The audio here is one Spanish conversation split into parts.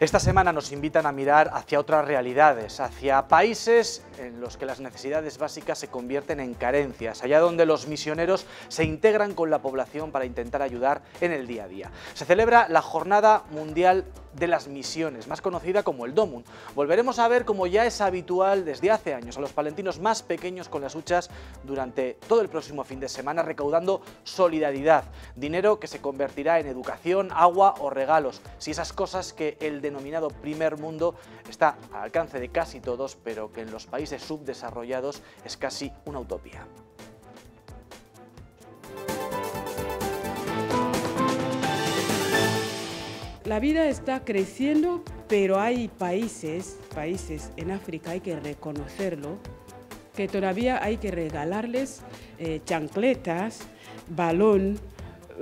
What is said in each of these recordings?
Esta semana nos invitan a mirar hacia otras realidades, hacia países en los que las necesidades básicas se convierten en carencias, allá donde los misioneros se integran con la población para intentar ayudar en el día a día. Se celebra la Jornada Mundial de las Misiones, más conocida como el Domun. Volveremos a ver, como ya es habitual desde hace años, a los palentinos más pequeños con las huchas durante todo el próximo fin de semana, recaudando solidaridad, dinero que se convertirá en educación, agua o regalos, si esas cosas que el denominado primer mundo está al alcance de casi todos, pero que en los países subdesarrollados es casi una utopía. la vida está creciendo, pero hay países, países en África, hay que reconocerlo, que todavía hay que regalarles eh, chancletas, balón,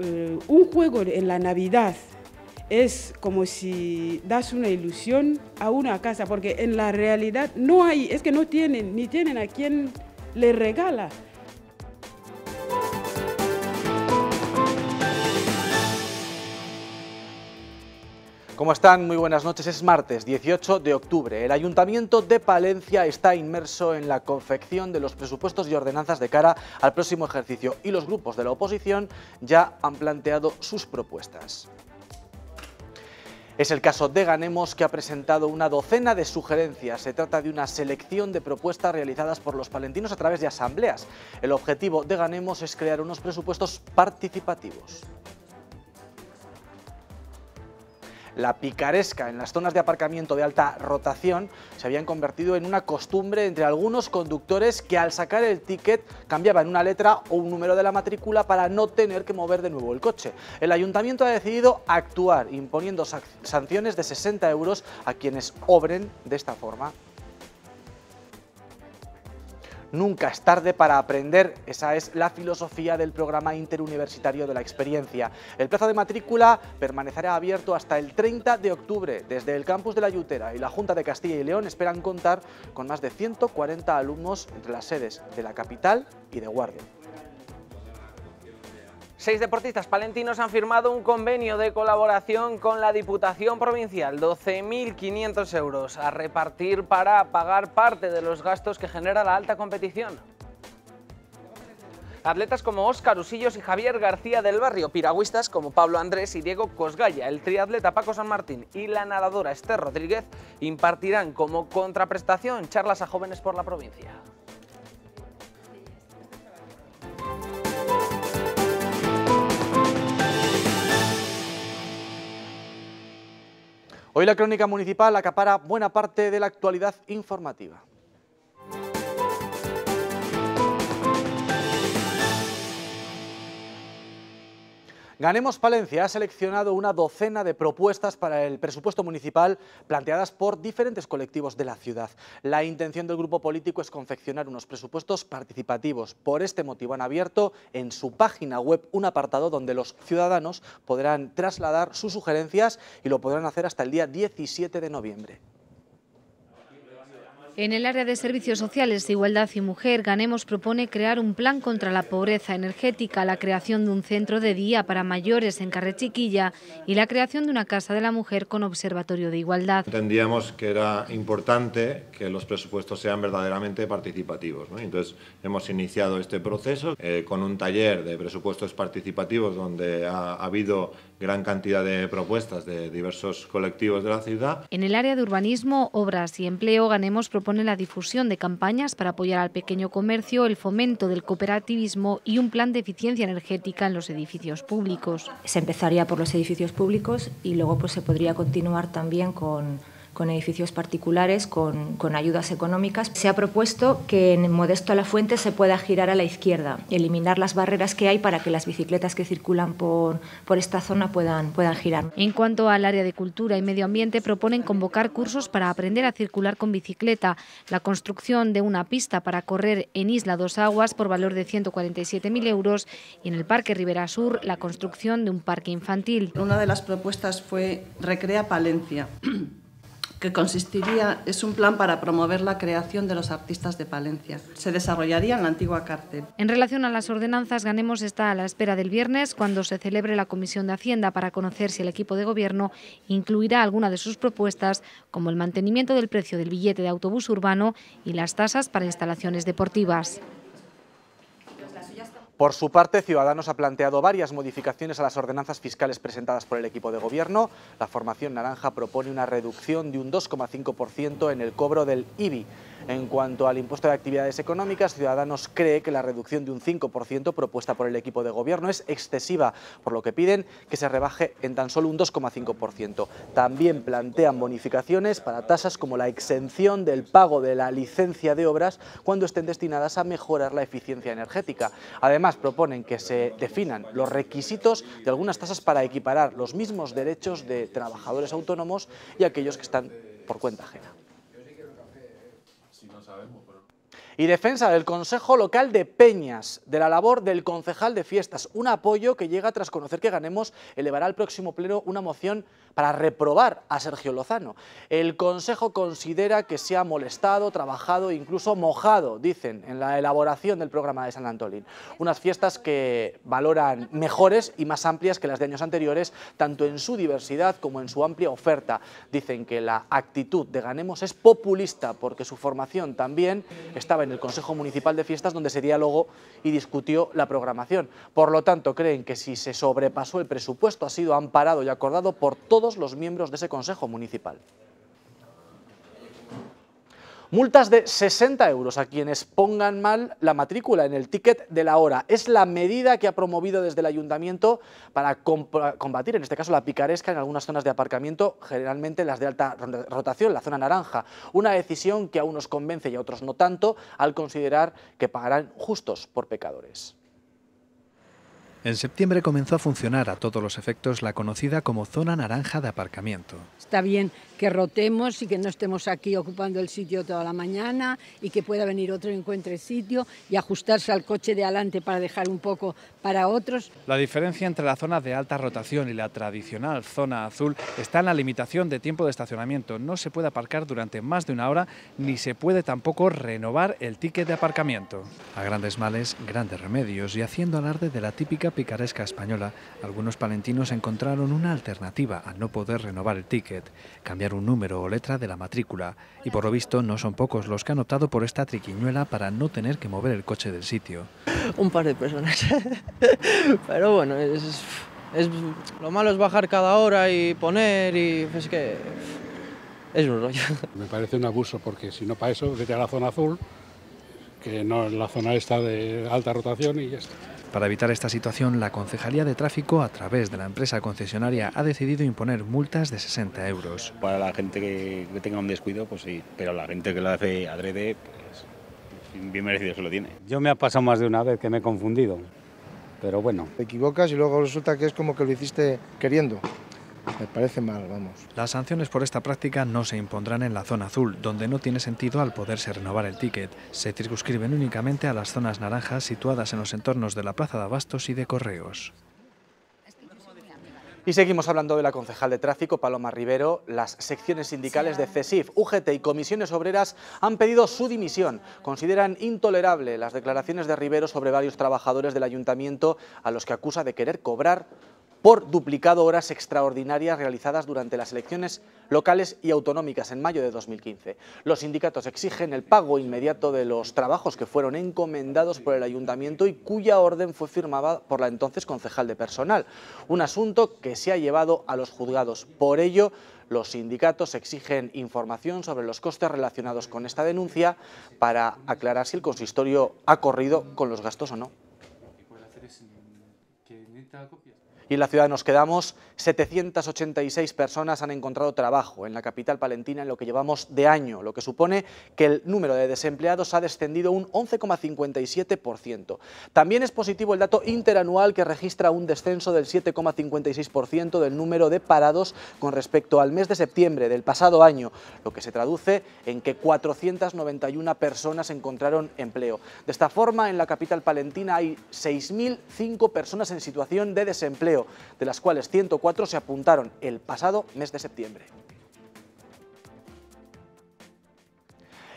eh, un juego en la Navidad. Es como si das una ilusión a una casa, porque en la realidad no hay, es que no tienen, ni tienen a quien le regala. ¿Cómo están? Muy buenas noches. Es martes 18 de octubre. El Ayuntamiento de Palencia está inmerso en la confección de los presupuestos y ordenanzas de cara al próximo ejercicio y los grupos de la oposición ya han planteado sus propuestas. Es el caso de Ganemos, que ha presentado una docena de sugerencias. Se trata de una selección de propuestas realizadas por los palentinos a través de asambleas. El objetivo de Ganemos es crear unos presupuestos participativos la picaresca en las zonas de aparcamiento de alta rotación se habían convertido en una costumbre entre algunos conductores que al sacar el ticket cambiaban una letra o un número de la matrícula para no tener que mover de nuevo el coche. El ayuntamiento ha decidido actuar imponiendo sanciones de 60 euros a quienes obren de esta forma Nunca es tarde para aprender, esa es la filosofía del programa interuniversitario de la experiencia. El plazo de matrícula permanecerá abierto hasta el 30 de octubre. Desde el campus de la Yutera y la Junta de Castilla y León esperan contar con más de 140 alumnos entre las sedes de la capital y de Guardia. Seis deportistas palentinos han firmado un convenio de colaboración con la Diputación Provincial, 12.500 euros a repartir para pagar parte de los gastos que genera la alta competición. Atletas como Óscar Usillos y Javier García del Barrio, piragüistas como Pablo Andrés y Diego Cosgaya, el triatleta Paco San Martín y la nadadora Esther Rodríguez impartirán como contraprestación charlas a jóvenes por la provincia. Hoy la crónica municipal acapara buena parte de la actualidad informativa. Ganemos Palencia ha seleccionado una docena de propuestas para el presupuesto municipal planteadas por diferentes colectivos de la ciudad. La intención del grupo político es confeccionar unos presupuestos participativos. Por este motivo han abierto en su página web un apartado donde los ciudadanos podrán trasladar sus sugerencias y lo podrán hacer hasta el día 17 de noviembre. En el área de servicios sociales, igualdad y mujer, Ganemos propone crear un plan contra la pobreza energética, la creación de un centro de día para mayores en Carrechiquilla y la creación de una casa de la mujer con observatorio de igualdad. Entendíamos que era importante que los presupuestos sean verdaderamente participativos. Entonces hemos iniciado este proceso eh, con un taller de presupuestos participativos donde ha, ha habido gran cantidad de propuestas de diversos colectivos de la ciudad. En el área de urbanismo, obras y empleo, Ganemos propone la difusión de campañas para apoyar al pequeño comercio, el fomento del cooperativismo y un plan de eficiencia energética en los edificios públicos. Se empezaría por los edificios públicos y luego pues, se podría continuar también con con edificios particulares, con, ayudas económicas. Se ha propuesto que en Modesto a la Fuente se pueda girar a la izquierda, eliminar las barreras que hay para que las bicicletas que circulan por, por esta zona puedan, puedan girar. En cuanto al área de cultura y medio ambiente, proponen convocar cursos para aprender a circular con bicicleta, la construcción de una pista para correr en Isla Dos Aguas por valor de 147.000 euros y en el Parque Ribera Sur la construcción de un parque infantil. Una de las propuestas fue Recrea Palencia que consistiría, es un plan para promover la creación de los artistas de Palencia. Se desarrollaría en la antigua cárcel. En relación a las ordenanzas, Ganemos está a la espera del viernes, cuando se celebre la Comisión de Hacienda para conocer si el equipo de gobierno incluirá alguna de sus propuestas, como el mantenimiento del precio del billete de autobús urbano y las tasas para instalaciones deportivas. Por su parte, Ciudadanos ha planteado varias modificaciones a las ordenanzas fiscales presentadas por el equipo de gobierno. La formación naranja propone una reducción de un 2,5% en el cobro del IBI. En cuanto al impuesto de actividades económicas, Ciudadanos cree que la reducción de un 5% propuesta por el equipo de gobierno es excesiva, por lo que piden que se rebaje en tan solo un 2,5%. También plantean bonificaciones para tasas como la exención del pago de la licencia de obras cuando estén destinadas a mejorar la eficiencia energética. Además, proponen que se definan los requisitos de algunas tasas para equiparar los mismos derechos de trabajadores autónomos y aquellos que están por cuenta ajena. y defensa del Consejo Local de Peñas, de la labor del concejal de fiestas, un apoyo que llega tras conocer que Ganemos elevará al próximo pleno una moción para reprobar a Sergio Lozano. El Consejo considera que se ha molestado, trabajado incluso mojado, dicen, en la elaboración del programa de San Antolín. Unas fiestas que valoran mejores y más amplias que las de años anteriores, tanto en su diversidad como en su amplia oferta. Dicen que la actitud de Ganemos es populista porque su formación también estaba en en el Consejo Municipal de Fiestas donde se dialogó y discutió la programación. Por lo tanto, creen que si se sobrepasó el presupuesto ha sido amparado y acordado por todos los miembros de ese Consejo Municipal. Multas de 60 euros a quienes pongan mal la matrícula en el ticket de la hora. Es la medida que ha promovido desde el ayuntamiento para combatir, en este caso, la picaresca en algunas zonas de aparcamiento, generalmente las de alta rotación, la zona naranja. Una decisión que a unos convence y a otros no tanto, al considerar que pagarán justos por pecadores. En septiembre comenzó a funcionar a todos los efectos la conocida como zona naranja de aparcamiento. Está bien que rotemos y que no estemos aquí ocupando el sitio toda la mañana y que pueda venir otro y encuentre sitio y ajustarse al coche de adelante para dejar un poco para otros. La diferencia entre la zona de alta rotación y la tradicional zona azul está en la limitación de tiempo de estacionamiento. No se puede aparcar durante más de una hora ni se puede tampoco renovar el ticket de aparcamiento. A grandes males, grandes remedios y haciendo alarde de la típica picaresca española, algunos palentinos encontraron una alternativa a no poder renovar el ticket, un número o letra de la matrícula, y por lo visto no son pocos los que han optado por esta triquiñuela para no tener que mover el coche del sitio. Un par de personas. Pero bueno, es, lo malo es bajar cada hora y poner y pues es que es un rollo. Me parece un abuso porque si no para eso, vete a la zona azul, que no es la zona esta de alta rotación y ya está. Para evitar esta situación, la Concejalía de Tráfico, a través de la empresa concesionaria, ha decidido imponer multas de 60 euros. Para la gente que, tenga un descuido, pues sí, pero la gente que lo hace adrede, pues bien merecido se lo tiene. Yo me ha pasado más de una vez que me he confundido, pero bueno. Te equivocas y luego resulta que es como que lo hiciste queriendo. Me parece mal, vamos. Las sanciones por esta práctica no se impondrán en la zona azul, donde no tiene sentido al poderse renovar el ticket. Se circunscriben únicamente a las zonas naranjas situadas en los entornos de la Plaza de Abastos y de Correos. Y seguimos hablando de la concejal de tráfico, Paloma Rivero. Las secciones sindicales de CESIF, UGT y comisiones obreras han pedido su dimisión. Consideran intolerable las declaraciones de Rivero sobre varios trabajadores del ayuntamiento a los que acusa de querer cobrar por duplicado horas extraordinarias realizadas durante las elecciones locales y autonómicas en mayo de 2015. Los sindicatos exigen el pago inmediato de los trabajos que fueron encomendados por el ayuntamiento y cuya orden fue firmada por la entonces concejal de personal, un asunto que se ha llevado a los juzgados. Por ello, los sindicatos exigen información sobre los costes relacionados con esta denuncia para aclarar si el consistorio ha corrido con los gastos o no. Y en la ciudad nos quedamos. 786 personas han encontrado trabajo en la capital palentina en lo que llevamos de año, lo que supone que el número de desempleados ha descendido un 11,57%. También es positivo el dato interanual que registra un descenso del 7,56% del número de parados con respecto al mes de septiembre del pasado año, lo que se traduce en que 491 personas encontraron empleo. De esta forma, en la capital palentina hay 6.005 personas en situación de desempleo, de las cuales 104 se apuntaron el pasado mes de septiembre.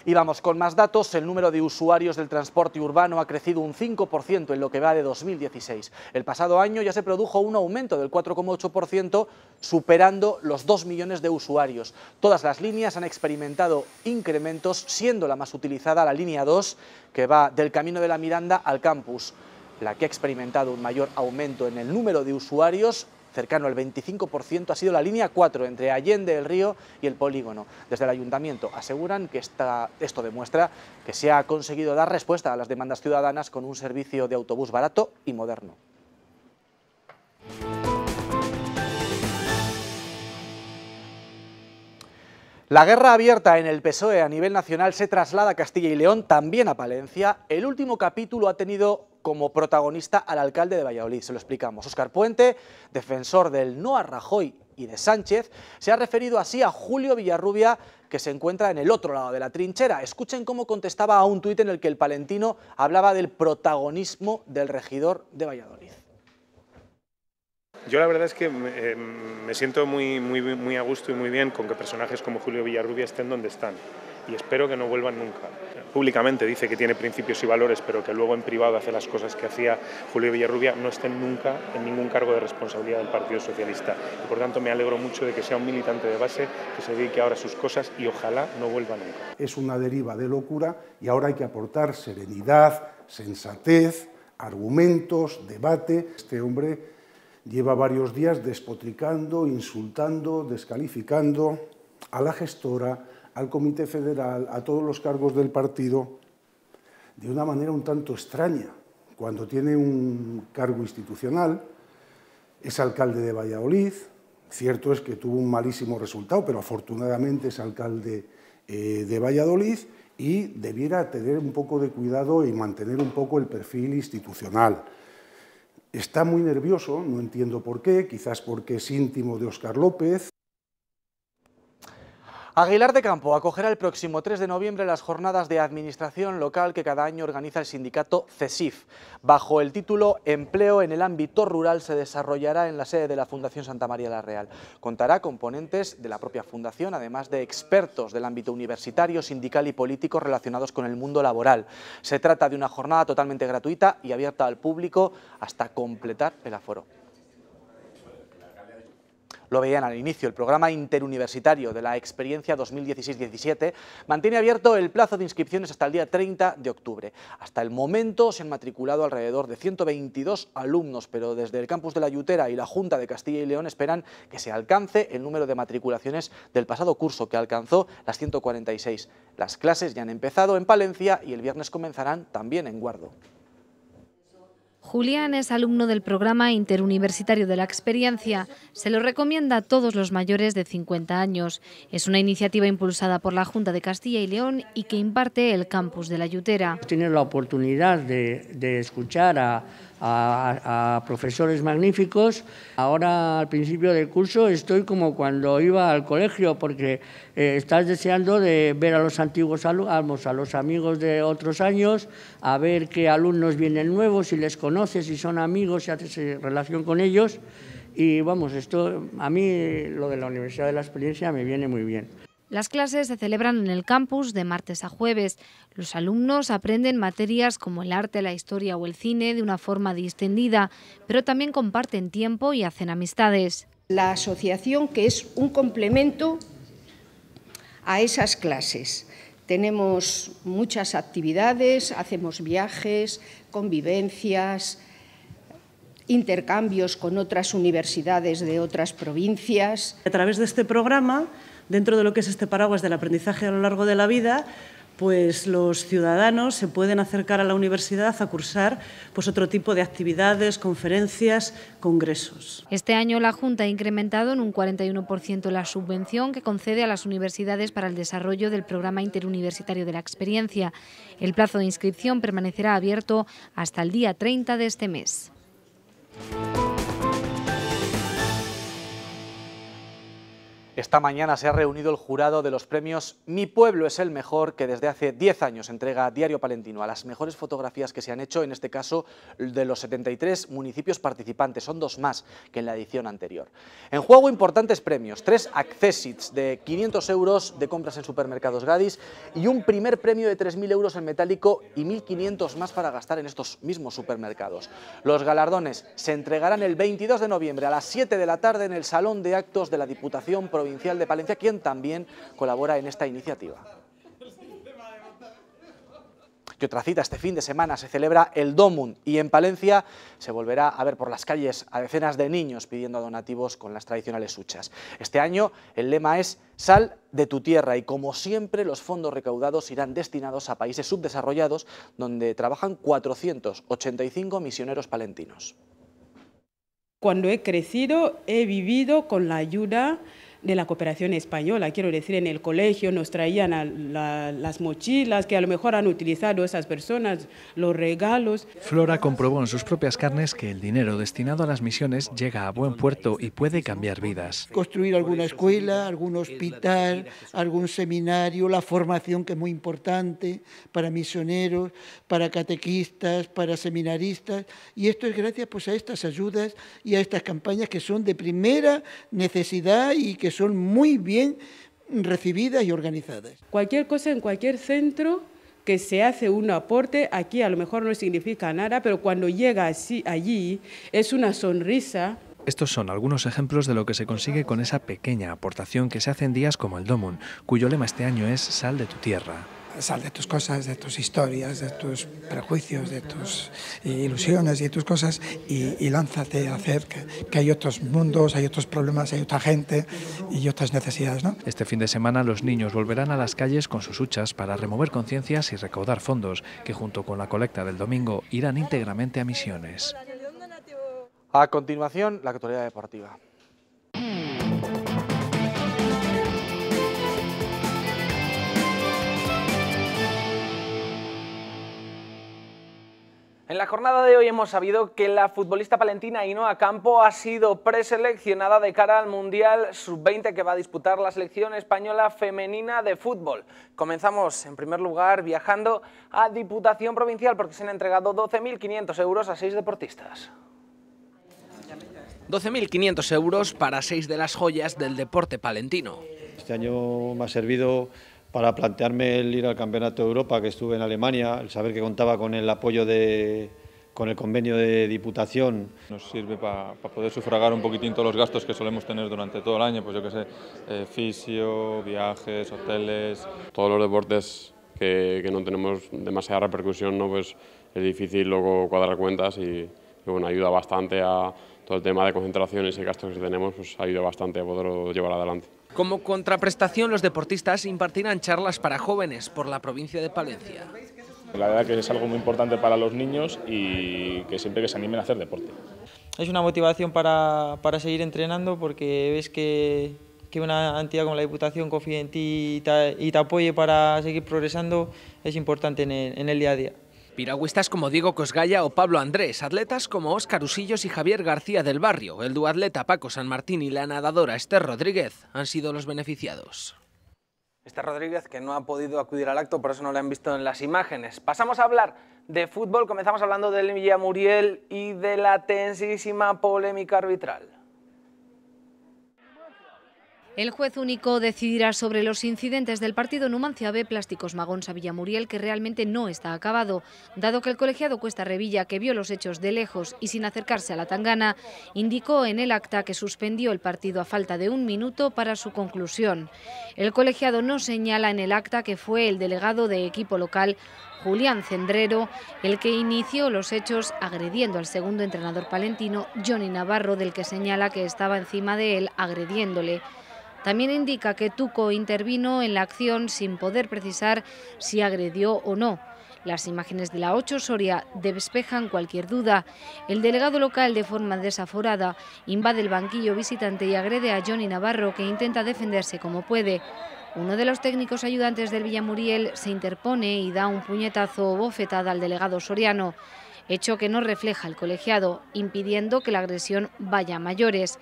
Y vamos con más datos, el número de usuarios del transporte urbano ha crecido un 5% en lo que va de 2016. El pasado año ya se produjo un aumento del 4,8%, superando los 2 millones de usuarios. Todas las líneas han experimentado incrementos, siendo la más utilizada la línea 2, que va del Camino de la Miranda al campus. La que ha experimentado un mayor aumento en el número de usuarios cercano al 25% ha sido la línea 4 entre Allende el Río y el polígono. Desde el ayuntamiento aseguran que esto demuestra que se ha conseguido dar respuesta a las demandas ciudadanas con un servicio de autobús barato y moderno. La guerra abierta en el PSOE a nivel nacional se traslada a Castilla y León, también a Palencia. El último capítulo ha tenido como protagonista al alcalde de Valladolid. Se lo explicamos. Óscar Puente, defensor del no a Rajoy y de Sánchez, se ha referido así a Julio Villarrubia, que se encuentra en el otro lado de la trinchera. Escuchen cómo contestaba a un tuit en el que el palentino hablaba del protagonismo del regidor de Valladolid. Yo la verdad es que me eh, siento muy, muy, muy a gusto y muy bien con que personajes como Julio Villarrubia estén donde están y espero que no vuelvan nunca públicamente dice que tiene principios y valores, pero que luego en privado hace las cosas que hacía Julio Villarrubia, no estén nunca en ningún cargo de responsabilidad del Partido Socialista. Y por tanto me alegro mucho de que sea un militante de base, que se dedique ahora a sus cosas y ojalá no vuelva nunca. Es una deriva de locura y ahora hay que aportar serenidad, sensatez, argumentos, debate. Este hombre lleva varios días despotricando, insultando, descalificando a la gestora, al Comité Federal, a todos los cargos del partido, de una manera un tanto extraña. Cuando tiene un cargo institucional, es alcalde de Valladolid, cierto es que tuvo un malísimo resultado, pero afortunadamente es alcalde eh, de Valladolid y debiera tener un poco de cuidado y mantener un poco el perfil institucional. Está muy nervioso, no entiendo por qué, quizás porque es íntimo de Óscar López, Aguilar de Campo acogerá el próximo 3 de noviembre las jornadas de administración local que cada año organiza el sindicato CESIF. Bajo el título Empleo en el ámbito rural se desarrollará en la sede de la Fundación Santa María la Real. Contará con ponentes de la propia fundación, además de expertos del ámbito universitario, sindical y político relacionados con el mundo laboral. Se trata de una jornada totalmente gratuita y abierta al público hasta completar el aforo lo veían al inicio. El programa interuniversitario de la experiencia 2016-17 mantiene abierto el plazo de inscripciones hasta el día 30 de octubre. Hasta el momento se han matriculado alrededor de 122 alumnos, pero desde el campus de la Yutera y la Junta de Castilla y León esperan que se alcance el número de matriculaciones del pasado curso, que alcanzó las 146. Las clases ya han empezado en Palencia y el viernes comenzarán también en Guardo. Julián es alumno del programa interuniversitario de la experiencia. Se lo recomienda a todos los mayores de 50 años. Es una iniciativa impulsada por la Junta de Castilla y León y que imparte el campus de la Yutera. Tener la oportunidad de escuchar a a, profesores magníficos. Ahora al principio del curso estoy como cuando iba al colegio porque eh, estás deseando de ver a los antiguos alumnos, a los amigos de otros años, a ver qué alumnos vienen nuevos, si les conoces, si son amigos, si haces eh, relación con ellos. Y vamos, esto a mí lo de la Universidad de la Experiencia me viene muy bien. Las clases se celebran en el campus de martes a jueves. Los alumnos aprenden materias como el arte, la historia o el cine de una forma distendida, pero también comparten tiempo y hacen amistades. La asociación que es un complemento a esas clases. Tenemos muchas actividades, hacemos viajes, convivencias, intercambios con otras universidades de otras provincias. A través de este programa dentro de lo que es este paraguas del aprendizaje a lo largo de la vida, pues los ciudadanos se pueden acercar a la universidad a cursar pues otro tipo de actividades, conferencias, congresos. Este año la Junta ha incrementado en un 41% la subvención que concede a las universidades para el desarrollo del programa interuniversitario de la experiencia. El plazo de inscripción permanecerá abierto hasta el día 30 de este mes. Esta mañana se ha reunido el jurado de los premios Mi Pueblo es el Mejor, que desde hace 10 años entrega Diario Palentino a las mejores fotografías que se han hecho, en este caso de los 73 municipios participantes, son dos más que en la edición anterior. En juego importantes premios, tres accessits de 500 euros de compras en supermercados Gadis y un primer premio de 3.000 euros en metálico y 1.500 más para gastar en estos mismos supermercados. Los galardones se entregarán el 22 de noviembre a las 7 de la tarde en el Salón de Actos de la Diputación Provincial de Palencia, quien también colabora en esta iniciativa. Y otra cita, este fin de semana se celebra el Domun y en Palencia se volverá a ver por las calles a decenas de niños pidiendo donativos con las tradicionales huchas. Este año el lema es Sal de tu tierra y como siempre los fondos recaudados irán destinados a países subdesarrollados donde trabajan 485 misioneros palentinos. Cuando he crecido he vivido con la ayuda de la cooperación española. Quiero decir, en el colegio nos traían las mochilas que a lo mejor han utilizado esas personas, los regalos. Flora comprobó en sus propias carnes que el dinero destinado a las misiones llega a buen puerto y puede cambiar vidas. Construir alguna escuela, algún hospital, algún seminario, la formación que es muy importante para misioneros, para catequistas, para seminaristas. Y esto es gracias pues, a estas ayudas y a estas campañas que son de primera necesidad y que que son muy bien recibidas y organizadas. Cualquier cosa en cualquier centro que se hace un aporte, aquí a lo mejor no significa nada, pero cuando llega así, allí es una sonrisa. Estos son algunos ejemplos de lo que se consigue con esa pequeña aportación que se hace en días como el Domun, cuyo lema este año es Sal de tu tierra sal de tus cosas, de tus historias, de tus prejuicios, de tus ilusiones y de tus cosas y, lánzate a hacer que, hay otros mundos, hay otros problemas, hay otra gente y otras necesidades. Este fin de semana los niños volverán a las calles con sus huchas para remover conciencias y recaudar fondos que junto con la colecta del domingo irán íntegramente a misiones. A continuación, la actualidad deportiva. En la jornada de hoy hemos sabido que la futbolista palentina Inoa Campo ha sido preseleccionada de cara al Mundial Sub-20 que va a disputar la selección española femenina de fútbol. Comenzamos en primer lugar viajando a Diputación Provincial porque se han entregado 12.500 euros a seis deportistas. 12.500 euros para seis de las joyas del deporte palentino. Este año me ha servido para plantearme el ir al Campeonato de Europa, que estuve en Alemania, el saber que contaba con el apoyo de con el convenio de diputación. Nos sirve para poder sufragar un poquitín todos los gastos que solemos tener durante todo el año, pues yo qué sé, eh, fisio, viajes, hoteles... Todos los deportes que, no tenemos demasiada repercusión, ¿no? pues es difícil luego cuadrar cuentas y, bueno, ayuda bastante a todo el tema de concentraciones y gastos que tenemos, pues ayuda bastante a poderlo llevar adelante. Como contraprestación, los deportistas impartirán charlas para jóvenes por la provincia de Palencia. La verdad que es algo muy importante para los niños y que siempre que se animen a hacer deporte. Es una motivación para, para seguir entrenando porque ves que, que, una entidad como la Diputación confía en ti y te, apoya apoye para seguir progresando es importante en el día a día. Piragüistas como Diego Cosgaya o Pablo Andrés, atletas como Oscar Usillos y Javier García del Barrio, el duatleta Paco San Martín y la nadadora Esther Rodríguez han sido los beneficiados. Esther Rodríguez, que no ha podido acudir al acto, por eso no la han visto en las imágenes. Pasamos a hablar de fútbol, comenzamos hablando del Muriel y de la tensísima polémica arbitral. El juez único decidirá sobre los incidentes del partido Numancia B Plásticos Magón Sabillamuriel Muriel, que realmente no está acabado, dado que el colegiado Cuesta Revilla, que vio los hechos de lejos y sin acercarse a la tangana, indicó en el acta que suspendió el partido a falta de un minuto para su conclusión. El colegiado no señala en el acta que fue el delegado de equipo local Julián Cendrero, el que inició los hechos agrediendo al segundo entrenador palentino, Johnny Navarro, del que señala que estaba encima de él agrediéndole. También indica que Tuco intervino en la acción sin poder precisar si agredió o no. Las imágenes de la 8 Soria despejan cualquier duda. El delegado local, de forma desaforada, invade el banquillo visitante y agrede a Johnny Navarro, que intenta defenderse como puede. Uno de los técnicos ayudantes del Villamuriel se interpone y da un puñetazo o bofetada al delegado soriano, hecho que no refleja el colegiado, impidiendo que la agresión vaya a mayores.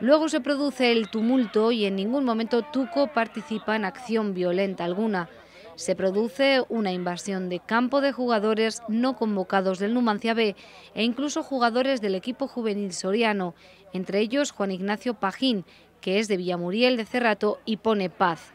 Luego se produce el tumulto y en ningún momento Tuco participa en acción violenta alguna. Se produce una invasión de campo de jugadores no convocados del Numancia B e incluso jugadores del equipo juvenil soriano, entre ellos Juan Ignacio Pajín, que es de Villamuriel de Cerrato y pone paz.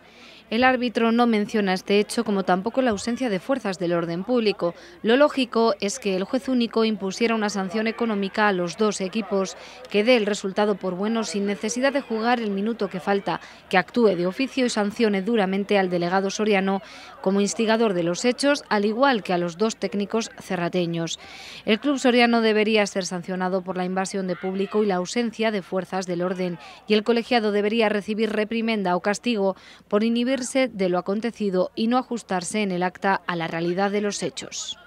El árbitro no menciona este hecho como tampoco la ausencia de fuerzas del orden público. Lo lógico es que el juez único impusiera una sanción económica a los dos equipos, que dé el resultado por bueno sin necesidad de jugar el minuto que falta, que actúe de oficio y sancione duramente al delegado soriano como instigador de los hechos, al igual que a los dos técnicos cerrateños. El club soriano debería ser sancionado por la invasión de público y la ausencia de fuerzas del orden, y el colegiado debería recibir reprimenda o castigo por inhibir de lo acontecido y no ajustarse en el acta a la realidad de los hechos.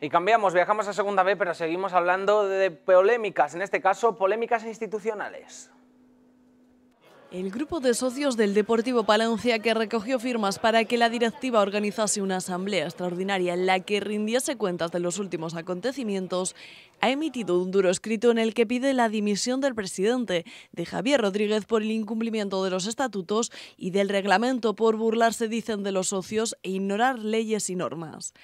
Y cambiamos, viajamos a segunda B, pero seguimos hablando de polémicas, en este caso polémicas institucionales. El grupo de socios del Deportivo Palencia que recogió firmas para que la directiva organizase una asamblea extraordinaria en la que rindiese cuentas de los últimos acontecimientos ha emitido un duro escrito en el que pide la dimisión del presidente, de Javier Rodríguez, por el incumplimiento de los estatutos y del reglamento por burlarse, dicen, de los socios e ignorar leyes y normas.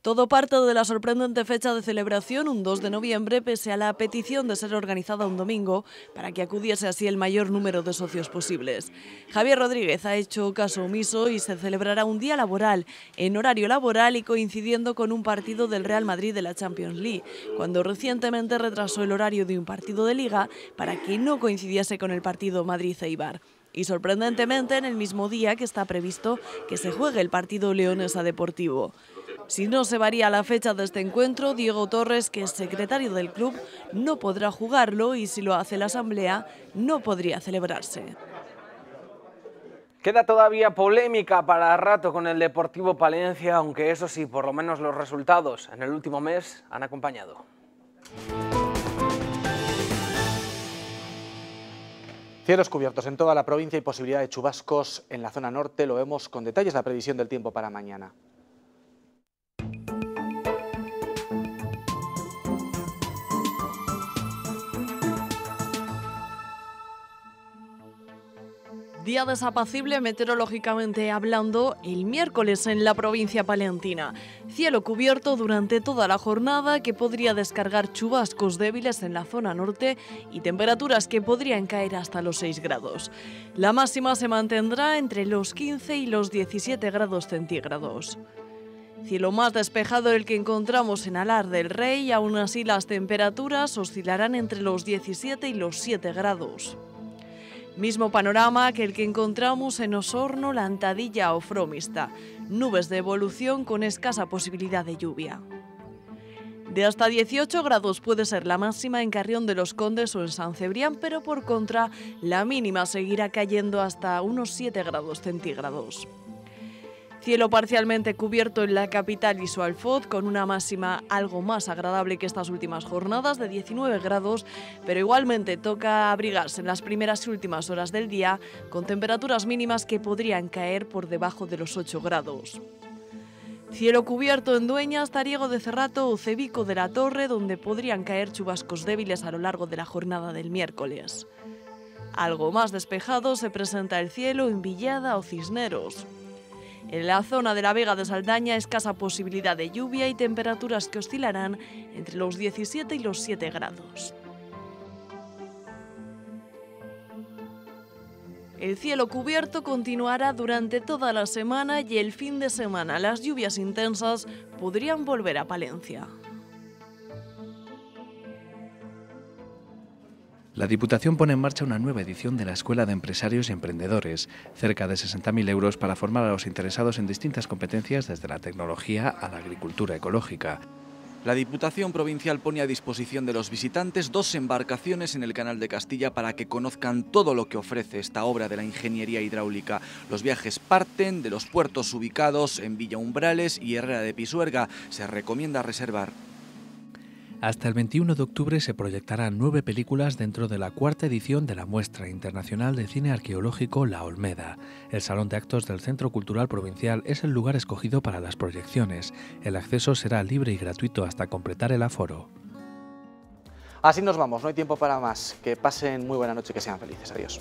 Todo parte de la sorprendente fecha de celebración, un 2 de noviembre, pese a la petición de ser organizada un domingo para que acudiese así el mayor número de socios posibles. Javier Rodríguez ha hecho caso omiso y se celebrará un día laboral, en horario laboral y coincidiendo con un partido del Real Madrid de la Champions League, cuando recientemente retrasó el horario de un partido de liga para que no coincidiese con el partido Madrid-Eibar. Y sorprendentemente, en el mismo día que está previsto que se juegue el partido Leonesa Deportivo. Si no se varía la fecha de este encuentro, Diego Torres, que es secretario del club, no podrá jugarlo y si lo hace la Asamblea, no podría celebrarse. Queda todavía polémica para rato con el Deportivo Palencia, aunque eso sí, por lo menos los resultados en el último mes han acompañado. Cielos cubiertos en toda la provincia y posibilidad de chubascos en la zona norte. Lo vemos con detalles la previsión del tiempo para mañana. Día desapacible meteorológicamente hablando el miércoles en la provincia palentina. Cielo cubierto durante toda la jornada que podría descargar chubascos débiles en la zona norte y temperaturas que podrían caer hasta los 6 grados. La máxima se mantendrá entre los 15 y los 17 grados centígrados. Cielo más despejado el que encontramos en Alar del Rey, aún así las temperaturas oscilarán entre los 17 y los 7 grados. Mismo panorama que el que encontramos en Osorno, Lantadilla o Fromista. Nubes de evolución con escasa posibilidad de lluvia. De hasta 18 grados puede ser la máxima en Carrión de los Condes o en San Cebrián, pero por contra, la mínima seguirá cayendo hasta unos 7 grados centígrados. Cielo parcialmente cubierto en la capital y su alfoz, con una máxima algo más agradable que estas últimas jornadas de 19 grados, pero igualmente toca abrigarse en las primeras y últimas horas del día, con temperaturas mínimas que podrían caer por debajo de los 8 grados. Cielo cubierto en Dueñas, Tariego de Cerrato o Cebico de la Torre, donde podrían caer chubascos débiles a lo largo de la jornada del miércoles. Algo más despejado se presenta el cielo en Villada o Cisneros. En la zona de la Vega de Saldaña, escasa posibilidad de lluvia y temperaturas que oscilarán entre los 17 y los 7 grados. El cielo cubierto continuará durante toda la semana y el fin de semana las lluvias intensas podrían volver a Palencia. La Diputación pone en marcha una nueva edición de la Escuela de Empresarios y Emprendedores, cerca de 60.000 euros para formar a los interesados en distintas competencias desde la tecnología a la agricultura ecológica. La Diputación Provincial pone a disposición de los visitantes dos embarcaciones en el Canal de Castilla para que conozcan todo lo que ofrece esta obra de la ingeniería hidráulica. Los viajes parten de los puertos ubicados en Villa Umbrales y Herrera de Pisuerga. Se recomienda reservar. Hasta el 21 de octubre se proyectarán nueve películas dentro de la cuarta edición de la Muestra Internacional de Cine Arqueológico La Olmeda. El Salón de Actos del Centro Cultural Provincial es el lugar escogido para las proyecciones. El acceso será libre y gratuito hasta completar el aforo. Así nos vamos, no hay tiempo para más. Que pasen muy buena noche y que sean felices. Adiós.